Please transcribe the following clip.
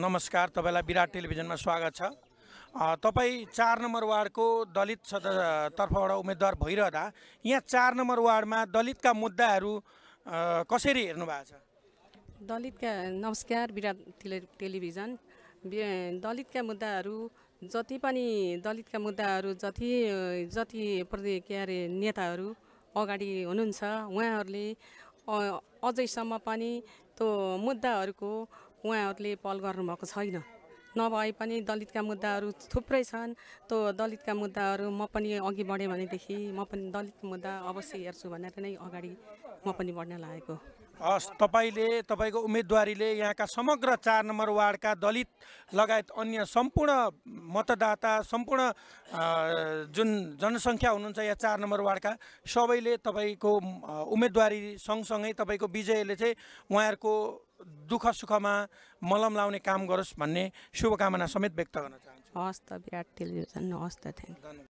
नमस्कार तपाईँलाई विराट टेलिभिजनमा स्वागत छ तपाईँ चार नम्बर वार्डको दलित तर्फबाट उम्मेद्वार भइरहँदा यहाँ चार नम्बर वार्डमा दलितका मुद्दाहरू कसरी हेर्नु भएको छ दलितका नमस्कार विराट टेलि टेलिभिजन दलितका मुद्दाहरू जति पनि दलितका मुद्दाहरू जति जति प्रति के अरे नेताहरू अगाडि हुनुहुन्छ उहाँहरूले अझैसम्म पनि त्यो मुद्दाहरूको उहाँहरूले पहल गर्नुभएको छैन नभए पनि दलितका मुद्दाहरू थुप्रै छन् त्यो दलितका मुद्दाहरू म पनि अघि बढेँ भनेदेखि म पनि दलित मुद्दा अवश्य हेर्छु भनेर नै अगाडि म पनि बढ्न लागेको हस् तपाईँले तपाईँको उम्मेदवारीले यहाँका समग्र चार नम्बर वार्डका दलित लगायत अन्य सम्पूर्ण मतदाता सम्पूर्ण जुन जनसङ्ख्या हुनुहुन्छ यहाँ चार नम्बर वार्डका सबैले तपाईँको उम्मेदवारी सँगसँगै तपाईँको विजयले चाहिँ उहाँहरूको दुःख सुखमा मलम लाउने काम गरोस् भन्ने शुभकामना समेत व्यक्त गर्न चाहन्छु हस् त विराट टेलिभिजन हस् त थ्याङ्क